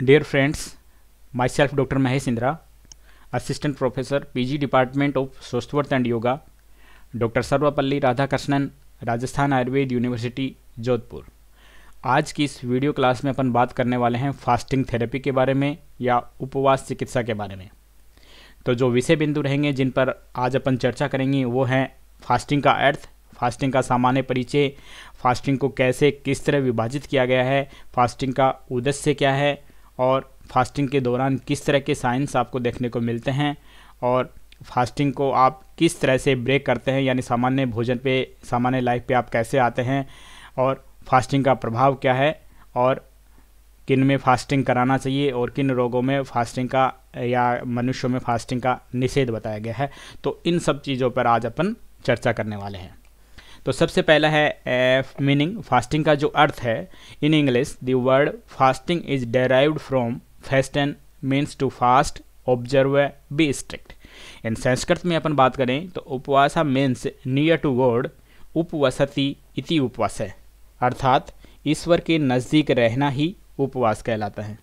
dear my self doctor Mahesh Mahesh assistant professor P G department of स्वस्थवर्थ and yoga doctor Sarvepalli Radhakrishnan Rajasthan Ayurveda university Jodhpur आज की इस video class में अपन बात करने वाले हैं फास्टिंग थेरेपी के बारे में या उपवास चिकित्सा के बारे में तो जो विषय बिंदु रहेंगे जिन पर आज अपन चर्चा करेंगे वो हैं फास्टिंग का अर्थ फास्टिंग का सामान्य परिचय फास्टिंग को कैसे किस तरह विभाजित किया गया है फास्टिंग का उद्देश्य क्या है और फास्टिंग के दौरान किस तरह के साइंस आपको देखने को मिलते हैं और फास्टिंग को आप किस तरह से ब्रेक करते हैं यानी सामान्य भोजन पे सामान्य लाइफ पे आप कैसे आते हैं और फास्टिंग का प्रभाव क्या है और किन में फास्टिंग कराना चाहिए और किन रोगों में फास्टिंग का या मनुष्यों में फास्टिंग का निषेध बताया गया है तो इन सब चीज़ों पर आज अपन चर्चा करने वाले हैं तो सबसे पहला है मीनिंग फास्टिंग का जो अर्थ है in English the word fasting is derived from festan means to fast observe be strict in Sanskrit में अपन बात करें तो उपवासा मीन्स नियर टू वर्ड उपवसति इति उपवास है अर्थात ईश्वर के नज़दीक रहना ही उपवास कहलाता है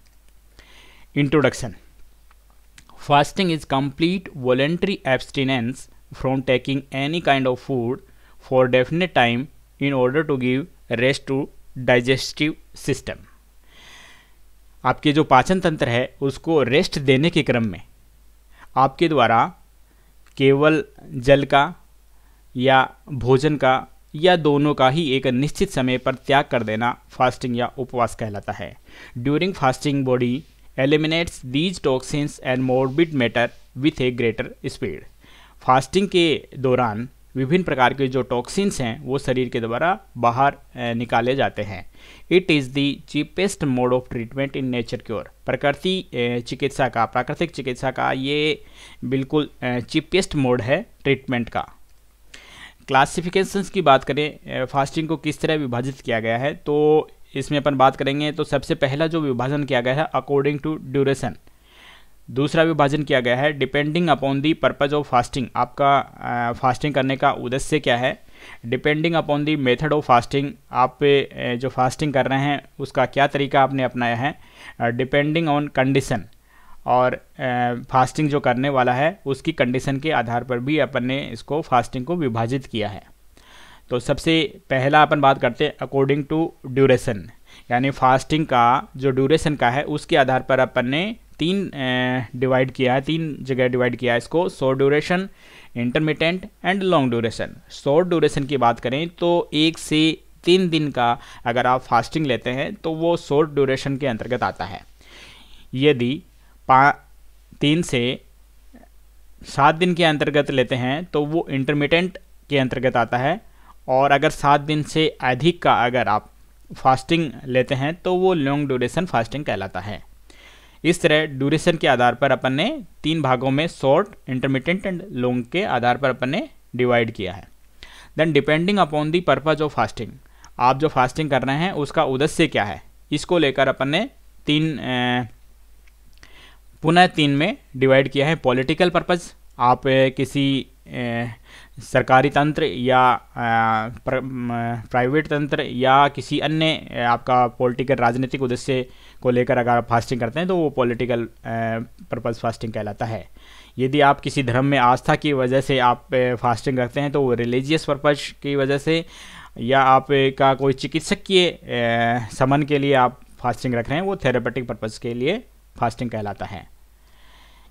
introduction fasting is complete voluntary abstinence from taking any kind of food for definite time in order to give rest to digestive system आपके जो पाचन तंत्र है उसको रेस्ट देने के क्रम में आपके द्वारा केवल जल का या भोजन का या दोनों का ही एक निश्चित समय पर त्याग कर देना फास्टिंग या उपवास कहलाता है during fasting body eliminates these toxins and morbid matter with a greater speed fasting के दौरान विभिन्न प्रकार के जो टॉक्सिन्स हैं वो शरीर के द्वारा बाहर निकाले जाते हैं it is the cheapest mode of treatment in nature cure प्रकृति चिकित्सा का प्राकृतिक चिकित्सा का ये बिल्कुल चीपेस्ट मोड है ट्रीटमेंट का क्लासिफिकेशंस की बात करें फास्टिंग को किस तरह विभाजित किया गया है तो इसमें अपन बात करेंगे तो सबसे पहला जो विभाजन किया गया है अकॉर्डिंग टू ड्यूरेशन दूसरा विभाजन किया गया है depending upon the purpose of fasting आपका फास्टिंग करने का उद्देश्य क्या है depending upon the method of fasting आप जो फास्टिंग कर रहे हैं उसका क्या तरीका आपने अपनाया है डिपेंडिंग ऑन कंडीशन और फास्टिंग जो करने वाला है उसकी कंडीशन के आधार पर भी अपन ने इसको फास्टिंग को विभाजित किया है तो सबसे पहला अपन बात करते हैं अकॉर्डिंग टू ड्यूरेशन यानी फास्टिंग का जो ड्यूरेशन का है उसके आधार पर अपन ने तीन डिवाइड किया है तीन जगह डिवाइड किया है इसको short duration intermediate and long duration short duration की बात करें तो एक से तीन दिन का अगर आप फास्टिंग लेते हैं तो वो शॉर्ट ड्यूरेशन के अंतर्गत आता है यदि पा तीन से सात दिन के अंतर्गत लेते हैं तो वो इंटरमीडियंट के अंतर्गत आता है और अगर सात दिन से अधिक का अगर आप फास्टिंग लेते हैं तो वो लॉन्ग ड्यूरेशन फास्टिंग कहलाता है इस तरह ड्यूरेशन के आधार पर अपन ने तीन भागों में शॉर्ट इंटरमीडिएट एंड लॉन्ग के आधार पर अपन ने डिवाइड किया है then depending upon the purpose of fasting आप जो फास्टिंग कर रहे हैं उसका उद्देश्य क्या है इसको लेकर अपन ने तीन पुनः तीन में डिवाइड किया है पॉलिटिकल पर्पज़ आप किसी ए, सरकारी तंत्र या प्राइवेट तंत्र या किसी अन्य आपका पॉलिटिकल राजनीतिक उद्देश्य को लेकर अगर आप फास्टिंग करते हैं तो वो पॉलिटिकल पर्पस फास्टिंग कहलाता है यदि आप किसी धर्म में आस्था की वजह से आप फास्टिंग करते हैं तो वो रिलीजियस पर्पज़ की वजह से या आपका कोई चिकित्सकीय समन के लिए आप फास्टिंग रख रहे हैं वो थेरेपेटिक पर्पज़ के लिए फास्टिंग कहलाता है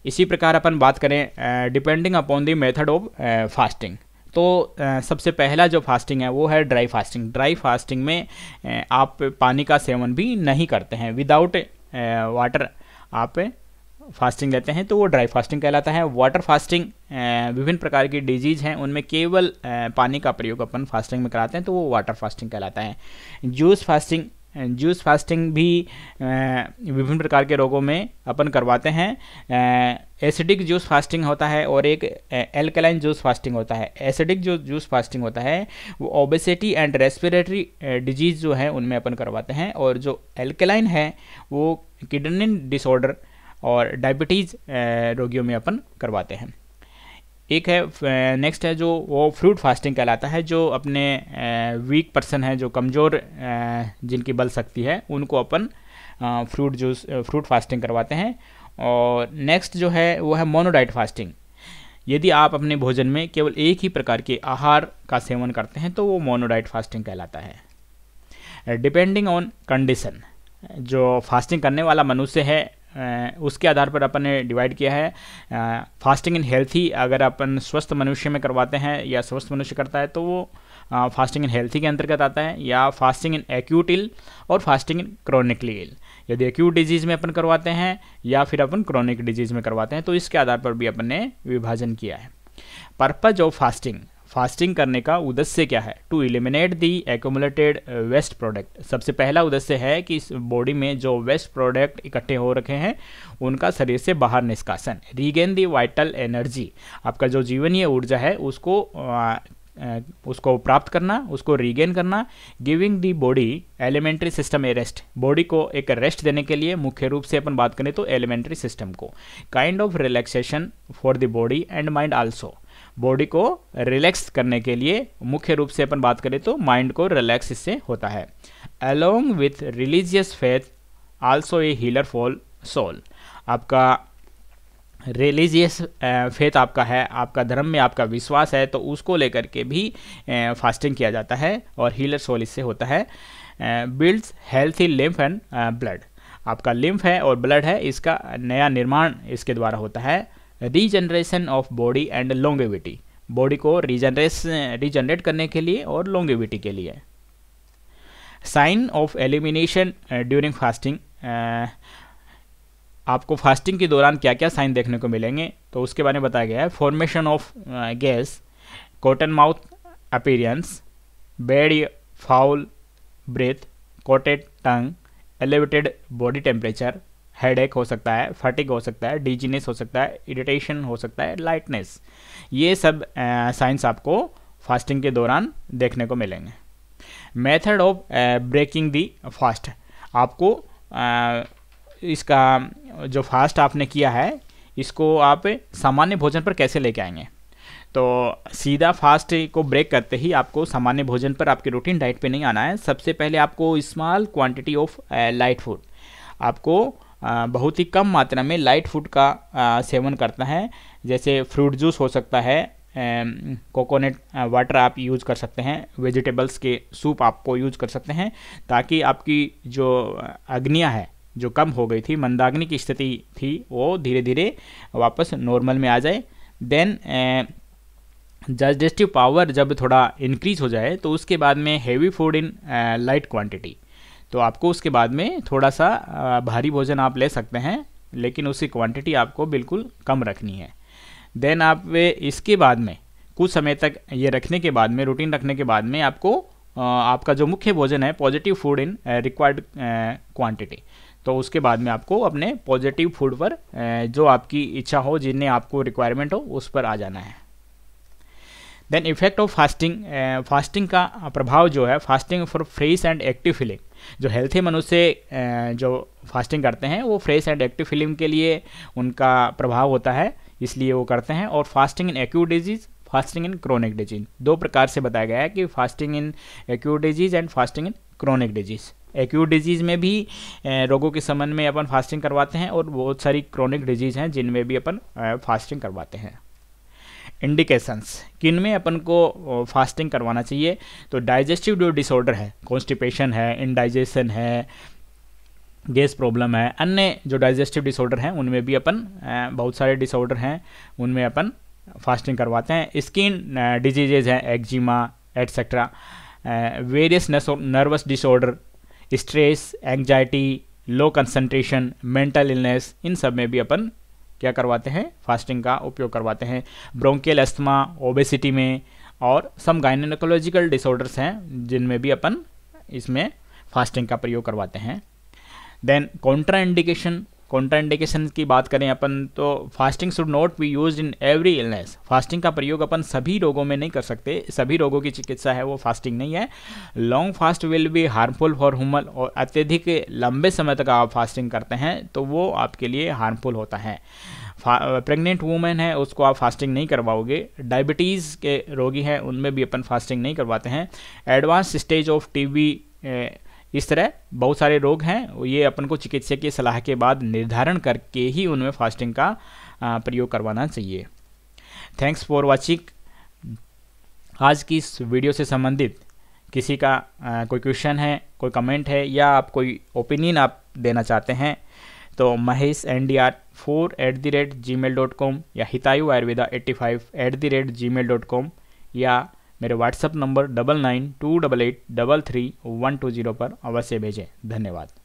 इसी प्रकार अपन बात करें depending upon the method of fasting तो सबसे पहला जो फास्टिंग है वो है ड्राई फास्टिंग ड्राई फास्टिंग में आप पानी का सेवन भी नहीं करते हैं विदाउट वाटर आप फास्टिंग लेते हैं तो वो ड्राई फास्टिंग कहलाता है वाटर फास्टिंग विभिन्न प्रकार की डिजीज़ हैं उनमें केवल पानी का प्रयोग अपन फास्टिंग में कराते हैं तो वो वाटर फास्टिंग कहलाता है जूस फास्टिंग जूस फास्टिंग भी विभिन्न प्रकार के रोगों में अपन करवाते हैं एसिडिक जूस फास्टिंग होता है और एक एल्कलाइन जूस फास्टिंग होता है एसिडिक जो जूस फास्टिंग होता है वो ओबेसिटी एंड रेस्पिरेटरी डिजीज़ जो है उनमें अपन करवाते हैं और जो एल्कलाइन है वो किडनी डिसऑर्डर और डायबिटीज़ रोगियों में अपन करवाते हैं एक है नेक्स्ट है जो वो फ्रूट फास्टिंग कहलाता है जो अपने वीक पर्सन है जो कमज़ोर जिनकी बल शक्ति है उनको अपन फ्रूट जूस फ्रूट फास्टिंग करवाते हैं और नेक्स्ट जो है वो है मोनोडाइट फास्टिंग यदि आप अपने भोजन में केवल एक ही प्रकार के आहार का सेवन करते हैं तो वो मोनोडाइट फास्टिंग कहलाता है डिपेंडिंग ऑन कंडीशन जो फास्टिंग करने वाला मनुष्य है उसके आधार पर अपन ने डिवाइड किया है फास्टिंग इन हेल्थी अगर अपन स्वस्थ मनुष्य में करवाते हैं या स्वस्थ मनुष्य करता है तो वो फास्टिंग इन हेल्थी के अंतर्गत आता है या फास्टिंग इन एक्यूट इल और फास्टिंग इन क्रॉनिकली इल यदि एक्यूट डिजीज़ में अपन करवाते हैं या फिर अपन क्रॉनिक डिजीज़ में करवाते हैं तो इसके आधार पर भी अपन ने विभाजन किया है पर्पज ऑफ फास्टिंग फास्टिंग करने का उद्देश्य क्या है to eliminate the accumulated waste product सबसे पहला उद्देश्य है कि इस बॉडी में जो वेस्ट प्रोडक्ट इकट्ठे हो रखे हैं उनका शरीर से बाहर निष्कासन रीगेन दी वाइटल एनर्जी आपका जो जीवनीय ऊर्जा है उसको आ, uh, uh, उसको प्राप्त करना उसको रीगेन करना giving the body elementary system a rest body को एक रेस्ट देने के लिए मुख्य रूप से अपन बात करें तो एलिमेंट्री सिस्टम को kind of relaxation for the body and mind also body को रिलैक्स करने के लिए मुख्य रूप से अपन बात करें तो माइंड को रिलैक्स इससे होता है along with religious faith also a healer for soul आपका रिलीजियस फेथ आपका है आपका धर्म में आपका विश्वास है तो उसको लेकर के भी फास्टिंग किया जाता है और हीलर सोल इससे होता है builds healthy lymph and blood आपका लिम्फ है और ब्लड है इसका नया निर्माण इसके द्वारा होता है regeneration of body and longevity body को रीजनरेस रीजनरेट करने के लिए और लॉन्गेविटी के लिए sign of elimination during fasting आपको फास्टिंग के दौरान क्या क्या साइन देखने को मिलेंगे तो उसके बारे में बताया गया है formation of gas cotton mouth appearance bad foul breath coated tongue elevated body temperature headache हो सकता है फटिक हो सकता है डिजीनेस हो सकता है इरिटेशन हो सकता है लाइटनेस ये सब साइंस आपको फास्टिंग के दौरान देखने को मिलेंगे method of breaking the fast आपको आ, इसका जो फास्ट आपने किया है इसको आप सामान्य भोजन पर कैसे लेके आएंगे तो सीधा फास्ट को ब्रेक करते ही आपको सामान्य भोजन पर आपके रूटीन डाइट पे नहीं आना है सबसे पहले आपको small quantity of light food आपको बहुत ही कम मात्रा में लाइट फूड का सेवन करता है जैसे फ्रूट जूस हो सकता है कोकोनट वाटर आप यूज कर सकते हैं वेजिटेबल्स के सूप आपको यूज कर सकते हैं ताकि आपकी जो अग्नियाँ है जो कम हो गई थी मंदाग्नि की स्थिति थी वो धीरे धीरे वापस नॉर्मल में आ जाए देन डाइजेस्टिव पावर जब थोड़ा इंक्रीज हो जाए तो उसके बाद में heavy food in light quantity तो आपको उसके बाद में थोड़ा सा भारी भोजन आप ले सकते हैं लेकिन उसकी क्वांटिटी आपको बिल्कुल कम रखनी है देन आप वे इसके बाद में कुछ समय तक ये रखने के बाद में रूटीन रखने के बाद में आपको आपका जो मुख्य भोजन है positive food in required quantity तो उसके बाद में आपको अपने पॉजिटिव फूड पर जो आपकी इच्छा हो जिन्हें आपको रिक्वायरमेंट हो उस पर आ जाना है then effect of fasting fasting का प्रभाव जो है fasting for fresh and active feeling जो हेल्थी मनुष्य जो फास्टिंग करते हैं वो फ्रेश एंड एक्टिव फिल्म के लिए उनका प्रभाव होता है इसलिए वो करते हैं और fasting in acute disease fasting in chronic disease दो प्रकार से बताया गया है कि fasting in acute disease and fasting in chronic disease acute disease में भी रोगों के संबंध में अपन फास्टिंग करवाते हैं और बहुत सारी क्रोनिक डिजीज़ हैं जिनमें भी अपन फास्टिंग करवाते हैं इंडिकेशंस किन में अपन को फास्टिंग करवाना चाहिए तो डाइजेस्टिव जो डिसऑर्डर है कॉन्स्टिपेशन है इनडाइजेशन है गैस प्रॉब्लम है अन्य जो डाइजेस्टिव डिसऑर्डर हैं उनमें भी अपन बहुत सारे डिसऑर्डर हैं उनमें अपन फास्टिंग करवाते हैं स्किन डिजीजेज हैं eczema etcetera various nervous disorder stress anxiety low concentration mental illness इन सब में भी अपन क्या करवाते हैं फास्टिंग का उपयोग करवाते हैं ब्रोंकेल अस्थमा ओबेसिटी में और सम गाइनकोलॉजिकल डिसऑर्डर्स हैं जिनमें भी अपन इसमें फास्टिंग का प्रयोग करवाते हैं देन कॉन्ट्रा इंडिकेशन कॉन्ट्राइंडेशन की बात करें अपन तो fasting should not be use in every illness fasting का प्रयोग अपन सभी रोगों में नहीं कर सकते सभी रोगों की चिकित्सा है वो फास्टिंग नहीं है long fast will be harmful for human और अत्यधिक लंबे समय तक आप फास्टिंग करते हैं तो वो आपके लिए हार्मफुल होता है प्रेग्नेंट वूमेन है उसको आप फास्टिंग नहीं करवाओगे डायबिटीज़ के रोगी हैं उनमें भी अपन फास्टिंग नहीं करवाते हैं एडवांस स्टेज ऑफ टी इस तरह बहुत सारे रोग हैं ये अपन को चिकित्सक की सलाह के बाद निर्धारण करके ही उनमें फास्टिंग का प्रयोग करवाना चाहिए थैंक्स फॉर वॉचिंग आज की इस वीडियो से संबंधित किसी का आ, कोई क्वेश्चन है कोई कमेंट है या आप कोई ओपिनियन आप देना चाहते हैं तो Mahesh N D R four at the rate Gmail dot com या Hitayu Ayurveda eighty five at the rate Gmail dot com या मेरे WhatsApp number double nine two double eight double three one two zero पर अवश्य भेजें धन्यवाद